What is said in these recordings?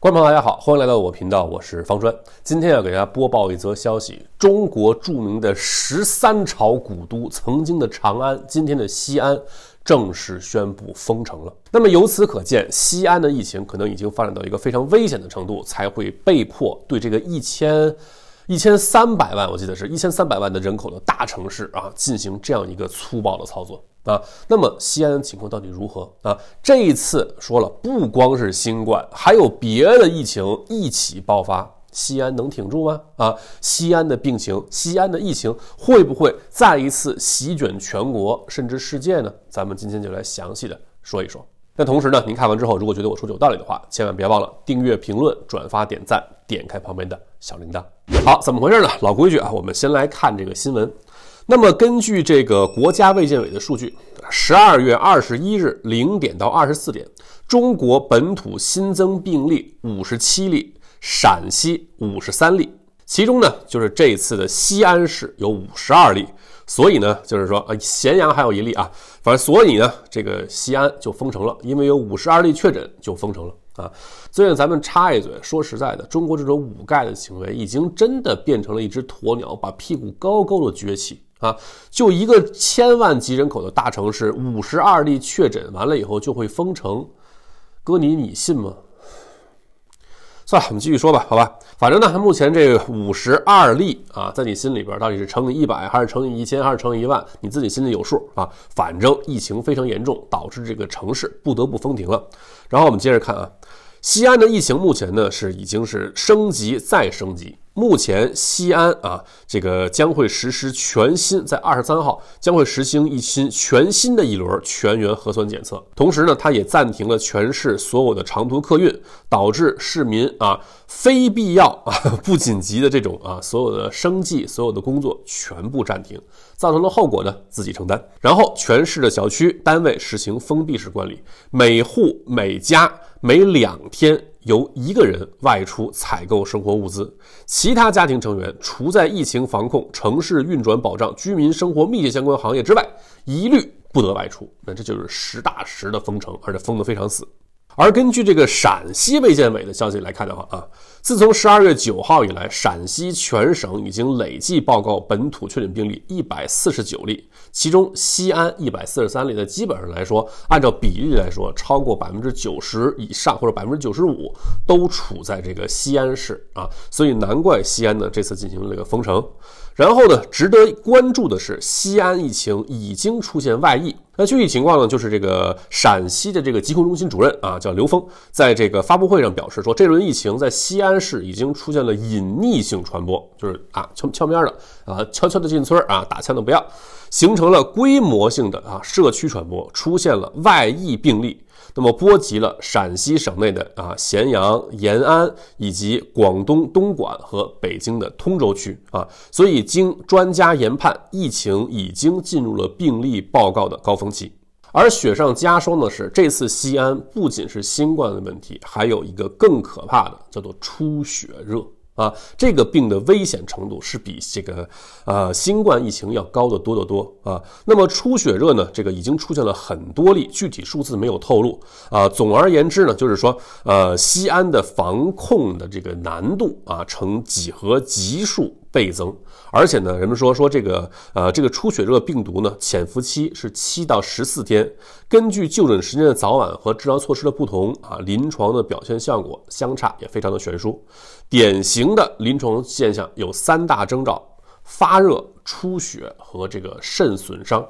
观众朋友，大家好，欢迎来到我频道，我是方川。今天要给大家播报一则消息：中国著名的十三朝古都，曾经的长安，今天的西安，正式宣布封城了。那么由此可见，西安的疫情可能已经发展到一个非常危险的程度，才会被迫对这个一千。一千三百万，我记得是一千三百万的人口的大城市啊，进行这样一个粗暴的操作啊。那么西安的情况到底如何啊？这一次说了，不光是新冠，还有别的疫情一起爆发，西安能挺住吗？啊，西安的病情，西安的疫情会不会再一次席卷全国，甚至世界呢？咱们今天就来详细的说一说。那同时呢，您看完之后，如果觉得我说的有道理的话，千万别忘了订阅、评论、转发、点赞，点开旁边的。小铃铛，好，怎么回事呢？老规矩啊，我们先来看这个新闻。那么根据这个国家卫健委的数据，十二月二十一日零点到二十四点，中国本土新增病例五十七例，陕西五十三例，其中呢就是这次的西安市有五十二例，所以呢就是说呃，咸阳还有一例啊，反正所以呢这个西安就封城了，因为有五十二例确诊就封城了。啊，最近咱们插一嘴，说实在的，中国这种捂盖的行为已经真的变成了一只鸵鸟，把屁股高高的撅起啊！就一个千万级人口的大城市，五十二例确诊完了以后就会封城，哥你你信吗？算了，我们继续说吧，好吧。反正呢，目前这五十二例啊，在你心里边到底是乘以一百，还是乘以一千，还是乘以一万，你自己心里有数啊。反正疫情非常严重，导致这个城市不得不封停了。然后我们接着看啊。西安的疫情目前呢是已经是升级再升级。目前西安啊，这个将会实施全新，在二十三号将会实行一新全新的一轮全员核酸检测。同时呢，它也暂停了全市所有的长途客运，导致市民啊非必要啊不紧急的这种啊所有的生计、所有的工作全部暂停，造成的后果呢自己承担。然后全市的小区、单位实行封闭式管理，每户每家。每两天由一个人外出采购生活物资，其他家庭成员除在疫情防控、城市运转保障、居民生活密切相关行业之外，一律不得外出。那这就是实打实的封城，而且封得非常死。而根据这个陕西卫健委的消息来看的话啊，自从十二月九号以来，陕西全省已经累计报告本土确诊病例一百四十九例，其中西安一百四十三例，的，基本上来说，按照比例来说，超过百分之九十以上或者百分之九十五都处在这个西安市啊，所以难怪西安呢这次进行了这个封城。然后呢，值得关注的是，西安疫情已经出现外溢。那具体情况呢？就是这个陕西的这个疾控中心主任啊，叫刘峰，在这个发布会上表示说，这轮疫情在西安市已经出现了隐匿性传播，就是啊，悄悄咪儿的啊，悄悄的进村儿啊，打枪的不要，形成了规模性的啊社区传播，出现了外溢病例。那么波及了陕西省内的啊咸阳、延安，以及广东东莞和北京的通州区啊，所以经专家研判，疫情已经进入了病例报告的高峰期。而雪上加霜的是，这次西安不仅是新冠的问题，还有一个更可怕的，叫做出血热。啊，这个病的危险程度是比这个，呃，新冠疫情要高得多得多啊。那么出血热呢，这个已经出现了很多例，具体数字没有透露啊。总而言之呢，就是说，呃，西安的防控的这个难度啊，呈几何级数倍增。而且呢，人们说说这个，呃，这个出血热病毒呢，潜伏期是七到十四天，根据就诊时间的早晚和治疗措施的不同啊，临床的表现效果相差也非常的悬殊。典型的临床现象有三大征兆：发热、出血和这个肾损伤。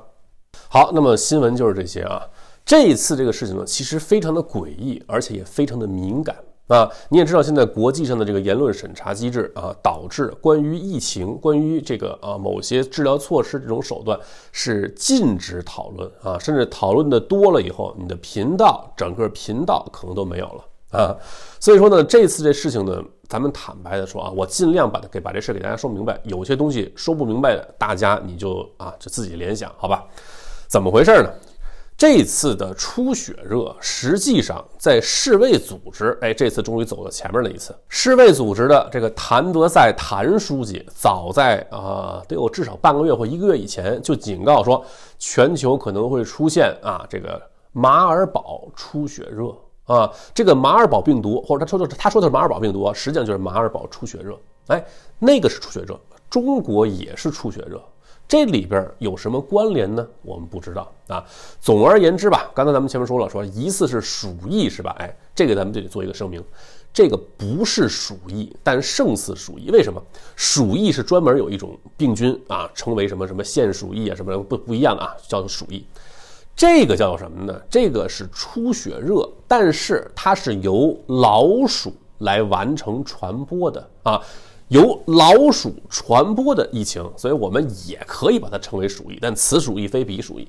好，那么新闻就是这些啊。这一次这个事情呢，其实非常的诡异，而且也非常的敏感啊。你也知道，现在国际上的这个言论审查机制啊，导致关于疫情、关于这个啊某些治疗措施这种手段是禁止讨论啊，甚至讨论的多了以后，你的频道整个频道可能都没有了。啊，所以说呢，这次这事情呢，咱们坦白的说啊，我尽量把它给把这事给大家说明白。有些东西说不明白的，大家你就啊就自己联想好吧。怎么回事呢？这次的出血热，实际上在世卫组织，哎，这次终于走到前面了一次。世卫组织的这个谭德赛谭书记，早在啊，得有至少半个月或一个月以前就警告说，全球可能会出现啊这个马尔堡出血热。啊，这个马尔堡病毒，或者他说的他说的是马尔堡病毒，实际上就是马尔堡出血热。哎，那个是出血热，中国也是出血热，这里边有什么关联呢？我们不知道啊。总而言之吧，刚才咱们前面说了，说疑似是鼠疫是吧？哎，这个咱们就得做一个声明，这个不是鼠疫，但胜似鼠疫。为什么？鼠疫是专门有一种病菌啊，称为什么什么腺鼠疫啊什么不不一样啊，叫做鼠疫。这个叫做什么呢？这个是出血热，但是它是由老鼠来完成传播的啊，由老鼠传播的疫情，所以我们也可以把它称为鼠疫。但此鼠疫非彼鼠疫。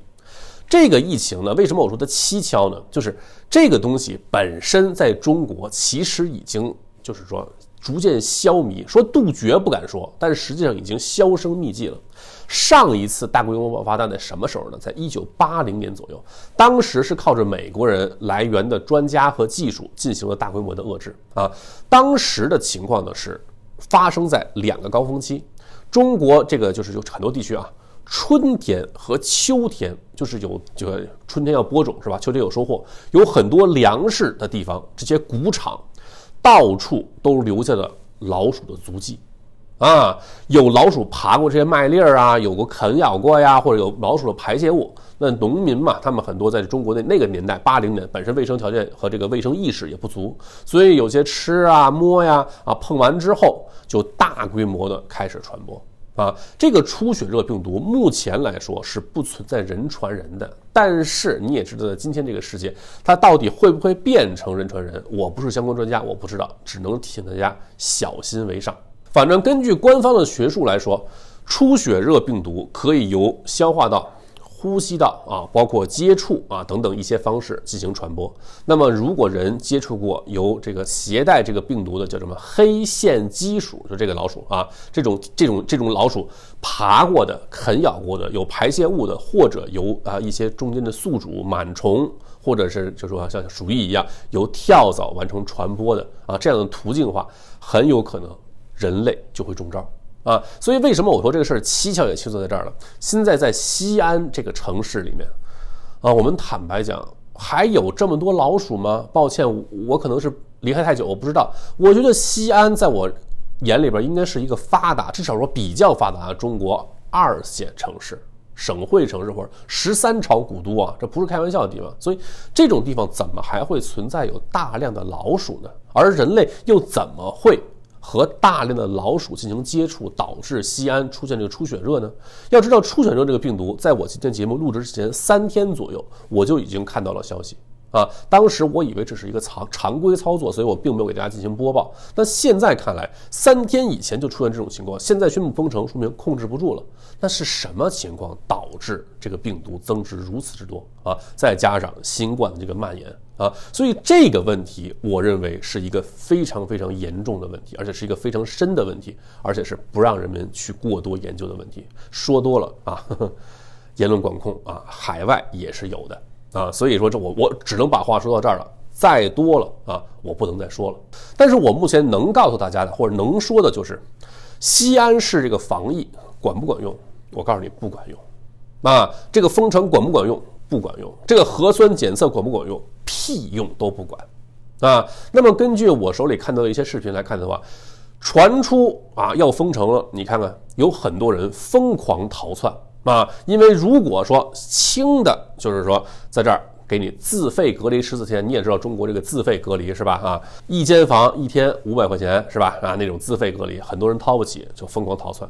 这个疫情呢，为什么我说它蹊跷呢？就是这个东西本身在中国其实已经就是说逐渐消弭，说杜绝不敢说，但实际上已经销声匿迹了。上一次大规模爆发是在什么时候呢？在一九八零年左右，当时是靠着美国人来源的专家和技术进行了大规模的遏制啊。当时的情况呢是发生在两个高峰期，中国这个就是有很多地区啊，春天和秋天就是有这个春天要播种是吧？秋天有收获，有很多粮食的地方，这些谷场到处都留下了老鼠的足迹。啊，有老鼠爬过这些麦粒儿啊，有过啃咬过呀，或者有老鼠的排泄物。那农民嘛，他们很多在中国的那个年代八零年，本身卫生条件和这个卫生意识也不足，所以有些吃啊、摸呀、啊碰完之后，就大规模的开始传播。啊，这个出血热病毒目前来说是不存在人传人的，但是你也知道，在今天这个世界它到底会不会变成人传人？我不是相关专家，我不知道，只能提醒大家小心为上。反正根据官方的学术来说，出血热病毒可以由消化道、呼吸道啊，包括接触啊等等一些方式进行传播。那么，如果人接触过由这个携带这个病毒的叫什么黑线鸡鼠，就这个老鼠啊，这种这种这种老鼠爬过的、啃咬过的、有排泄物的，或者由啊一些中间的宿主螨虫，或者是就说像鼠疫一样由跳蚤完成传播的啊这样的途径的话，很有可能。人类就会中招啊！所以为什么我说这个事儿蹊跷也蹊跷在这儿了。现在在西安这个城市里面啊，我们坦白讲，还有这么多老鼠吗？抱歉，我可能是离开太久，我不知道。我觉得西安在我眼里边应该是一个发达，至少说比较发达的中国二线城市、省会城市或者十三朝古都啊，这不是开玩笑的地方。所以这种地方怎么还会存在有大量的老鼠呢？而人类又怎么会？和大量的老鼠进行接触，导致西安出现这个出血热呢？要知道，出血热这个病毒，在我今天节目录制之前三天左右，我就已经看到了消息啊。当时我以为这是一个常常规操作，所以我并没有给大家进行播报。那现在看来，三天以前就出现这种情况，现在宣布封城，说明控制不住了。那是什么情况导致这个病毒增值如此之多啊？再加上新冠的这个蔓延。啊，所以这个问题，我认为是一个非常非常严重的问题，而且是一个非常深的问题，而且是不让人们去过多研究的问题。说多了啊，言论管控啊，海外也是有的啊。所以说这我我只能把话说到这儿了，再多了啊，我不能再说了。但是我目前能告诉大家的或者能说的就是，西安市这个防疫管不管用？我告诉你不管用，啊，这个封城管不管用？不管用，这个核酸检测管不管用？屁用都不管，啊，那么根据我手里看到的一些视频来看的话，传出啊要封城了，你看看有很多人疯狂逃窜啊，因为如果说轻的，就是说在这儿给你自费隔离十四天，你也知道中国这个自费隔离是吧？啊，一间房一天五百块钱是吧？啊，那种自费隔离，很多人掏不起就疯狂逃窜，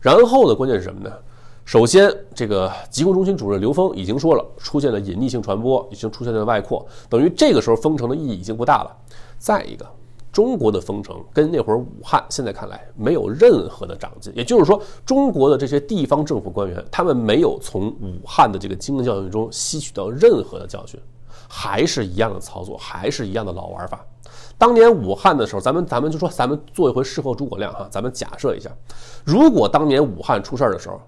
然后呢，关键是什么呢？首先，这个疾控中心主任刘峰已经说了，出现了隐匿性传播，已经出现了外扩，等于这个时候封城的意义已经不大了。再一个，中国的封城跟那会儿武汉现在看来没有任何的长进，也就是说，中国的这些地方政府官员他们没有从武汉的这个经验教训中吸取到任何的教训，还是一样的操作，还是一样的老玩法。当年武汉的时候，咱们咱们就说咱们做一回事后诸葛亮哈，咱们假设一下，如果当年武汉出事儿的时候。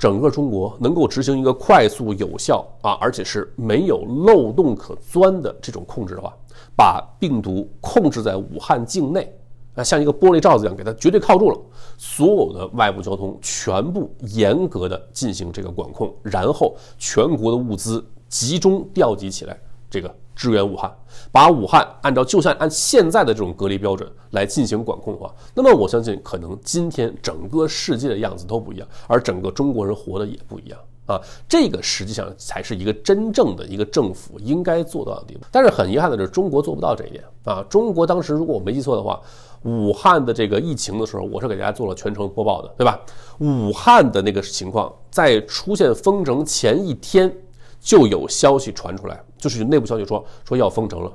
整个中国能够执行一个快速、有效啊，而且是没有漏洞可钻的这种控制的话，把病毒控制在武汉境内，啊，像一个玻璃罩子一样给它绝对铐住了，所有的外部交通全部严格的进行这个管控，然后全国的物资集中调集起来。这个支援武汉，把武汉按照就算按现在的这种隔离标准来进行管控的话，那么我相信可能今天整个世界的样子都不一样，而整个中国人活的也不一样啊。这个实际上才是一个真正的一个政府应该做到的地步。但是很遗憾的是，中国做不到这一点啊。中国当时如果我没记错的话，武汉的这个疫情的时候，我是给大家做了全程播报的，对吧？武汉的那个情况在出现封城前一天。就有消息传出来，就是内部消息说说要封城了，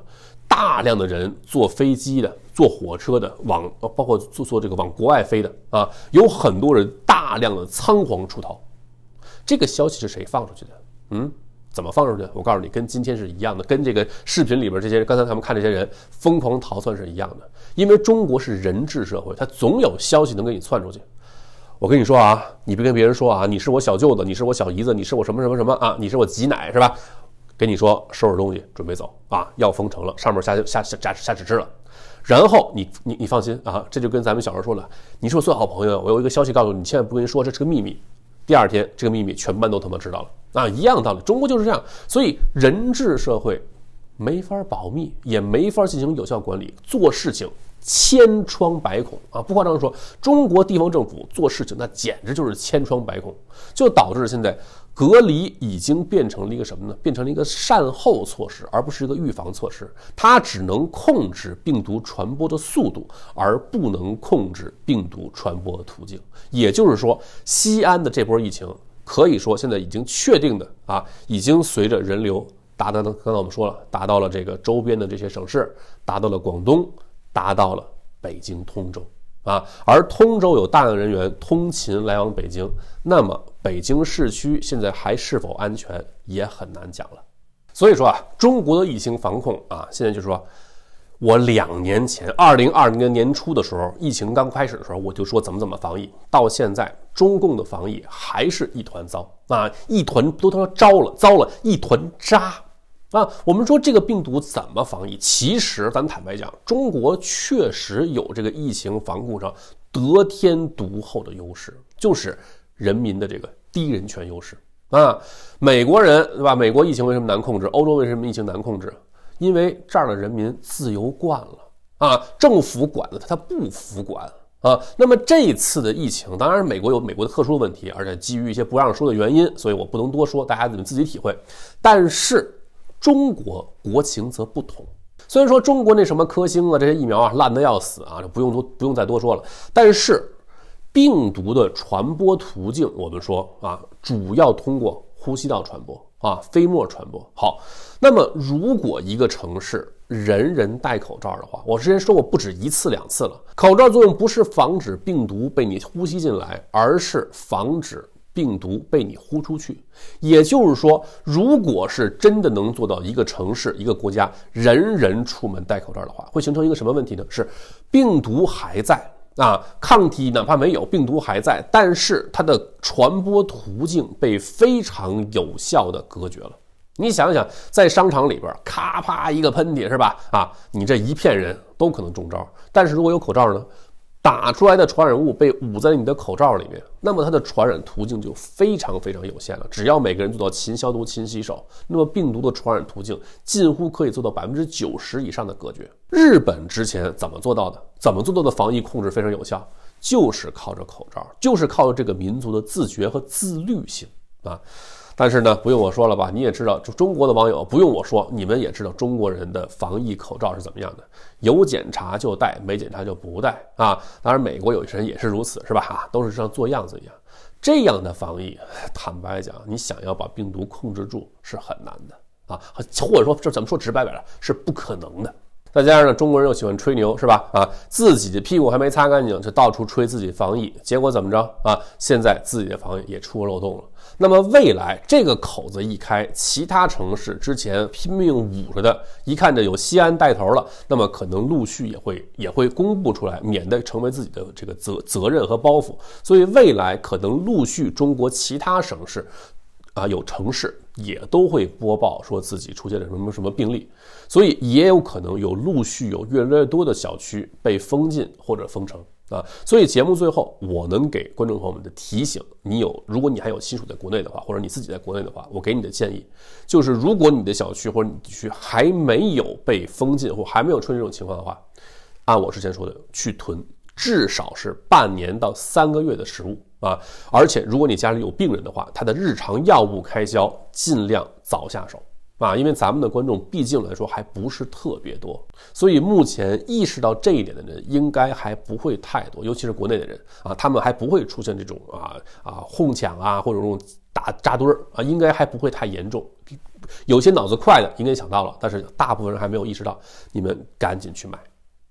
大量的人坐飞机的、坐火车的往，包括坐坐这个往国外飞的啊，有很多人大量的仓皇出逃。这个消息是谁放出去的？嗯，怎么放出去？的？我告诉你，跟今天是一样的，跟这个视频里边这些刚才咱们看这些人疯狂逃窜是一样的，因为中国是人质社会，它总有消息能给你窜出去。我跟你说啊，你别跟别人说啊，你是我小舅子，你是我小姨子，你是我什么什么什么啊？你是我挤奶是吧？跟你说，收拾东西，准备走啊，要封城了，上面下下下下指示了。然后你你你放心啊，这就跟咱们小时候说了，你是我最好朋友，我有一个消息告诉你，千万不跟说，这是个秘密。第二天，这个秘密全班都他妈知道了啊，一样道理，中国就是这样。所以人治社会，没法保密，也没法进行有效管理，做事情。千疮百孔啊！不夸张的说，中国地方政府做事情那简直就是千疮百孔，就导致现在隔离已经变成了一个什么呢？变成了一个善后措施，而不是一个预防措施。它只能控制病毒传播的速度，而不能控制病毒传播的途径。也就是说，西安的这波疫情可以说现在已经确定的啊，已经随着人流达到了，刚才我们说了，达到了这个周边的这些省市，达到了广东。达到了北京通州啊，而通州有大量人员通勤来往北京，那么北京市区现在还是否安全也很难讲了。所以说啊，中国的疫情防控啊，现在就说，我两年前二零二零年初的时候，疫情刚开始的时候，我就说怎么怎么防疫，到现在中共的防疫还是一团糟啊，一团都他妈糟了，糟了一团渣。啊，我们说这个病毒怎么防疫？其实，咱坦白讲，中国确实有这个疫情防控上得天独厚的优势，就是人民的这个低人权优势啊。美国人对吧？美国疫情为什么难控制？欧洲为什么疫情难控制？因为这儿的人民自由惯了啊，政府管了他，他不服管啊。那么这一次的疫情，当然美国有美国的特殊问题，而且基于一些不让说的原因，所以我不能多说，大家你们自己体会。但是。中国国情则不同，虽然说中国那什么科兴啊这些疫苗啊烂得要死啊，就不用多不用再多说了。但是病毒的传播途径，我们说啊，主要通过呼吸道传播啊，飞沫传播。好，那么如果一个城市人人戴口罩的话，我之前说过不止一次两次了，口罩作用不是防止病毒被你呼吸进来，而是防止。病毒被你呼出去，也就是说，如果是真的能做到一个城市、一个国家人人出门戴口罩的话，会形成一个什么问题呢？是病毒还在啊，抗体哪怕没有，病毒还在，但是它的传播途径被非常有效的隔绝了。你想想，在商场里边，咔啪一个喷嚏是吧？啊，你这一片人都可能中招。但是如果有口罩呢？打出来的传染物被捂在你的口罩里面，那么它的传染途径就非常非常有限了。只要每个人做到勤消毒、勤洗手，那么病毒的传染途径近乎可以做到百分之九十以上的隔绝。日本之前怎么做到的？怎么做到的防疫控制非常有效？就是靠着口罩，就是靠着这个民族的自觉和自律性啊。但是呢，不用我说了吧？你也知道，就中国的网友，不用我说，你们也知道中国人的防疫口罩是怎么样的？有检查就戴，没检查就不戴啊！当然，美国有些人也是如此，是吧？啊，都是像做样子一样。这样的防疫，坦白讲，你想要把病毒控制住是很难的啊，或者说，这怎么说直白点的，是不可能的。再加上呢，中国人又喜欢吹牛，是吧？啊，自己的屁股还没擦干净，就到处吹自己防疫，结果怎么着啊？现在自己的防疫也出漏洞了。那么未来这个口子一开，其他城市之前拼命捂着的，一看这有西安带头了，那么可能陆续也会也会公布出来，免得成为自己的这个责责任和包袱。所以未来可能陆续中国其他省市。啊，有城市也都会播报说自己出现了什么什么病例，所以也有可能有陆续有越来越多的小区被封禁或者封城啊。所以节目最后，我能给观众朋友们的提醒，你有，如果你还有亲属在国内的话，或者你自己在国内的话，我给你的建议就是，如果你的小区或者你地区还没有被封禁或还没有出现这种情况的话，按我之前说的去囤，至少是半年到三个月的食物。啊，而且如果你家里有病人的话，他的日常药物开销尽量早下手啊，因为咱们的观众毕竟来说还不是特别多，所以目前意识到这一点的人应该还不会太多，尤其是国内的人啊，他们还不会出现这种啊啊哄抢啊或者这种打扎堆儿啊，应该还不会太严重。有些脑子快的应该想到了，但是大部分人还没有意识到，你们赶紧去买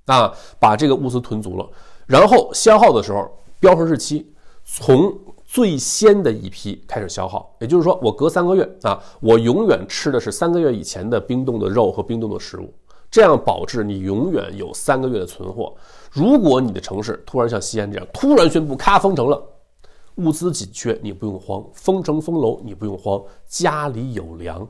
啊，把这个物资囤足了，然后消耗的时候标上日期。从最先的一批开始消耗，也就是说，我隔三个月啊，我永远吃的是三个月以前的冰冻的肉和冰冻的食物，这样保质你永远有三个月的存货。如果你的城市突然像西安这样突然宣布咔封城了，物资紧缺，你不用慌，封城封楼你不用慌，家里有粮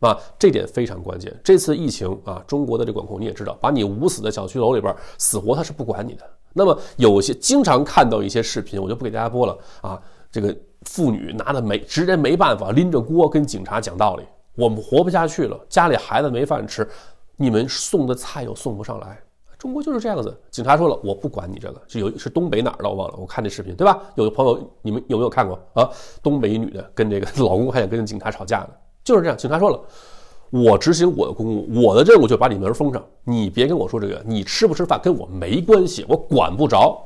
啊，这点非常关键。这次疫情啊，中国的这管控你也知道，把你捂死在小区楼里边，死活他是不管你的。那么有些经常看到一些视频，我就不给大家播了啊。这个妇女拿的没直接没办法，拎着锅跟警察讲道理。我们活不下去了，家里孩子没饭吃，你们送的菜又送不上来。中国就是这样子。警察说了，我不管你这个，这有是东北哪儿的我忘了。我看这视频对吧？有的朋友你们有没有看过啊？东北女的跟这个 老公还想跟警察吵架呢，就是这样。警察说了。我执行我的公务，我的任务就把你们封上。你别跟我说这个，你吃不吃饭跟我没关系，我管不着。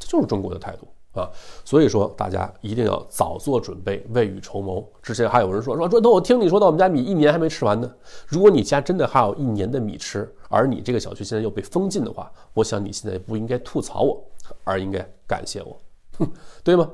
这就是中国的态度啊！所以说，大家一定要早做准备，未雨绸缪。之前还有人说说说，头，我听你说到我们家米一年还没吃完呢。如果你家真的还有一年的米吃，而你这个小区现在又被封禁的话，我想你现在不应该吐槽我，而应该感谢我，哼，对吗？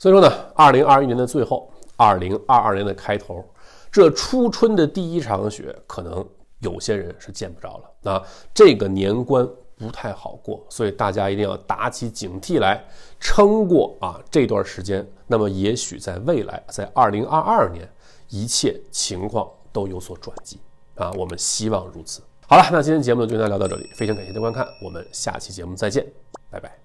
所以说呢，二零二一年的最后，二零二二年的开头。这初春的第一场雪，可能有些人是见不着了。啊，这个年关不太好过，所以大家一定要打起警惕来，撑过啊这段时间。那么，也许在未来，在二零二二年，一切情况都有所转机啊，我们希望如此。好了，那今天节目就跟大家聊到这里，非常感谢您的观看，我们下期节目再见，拜拜。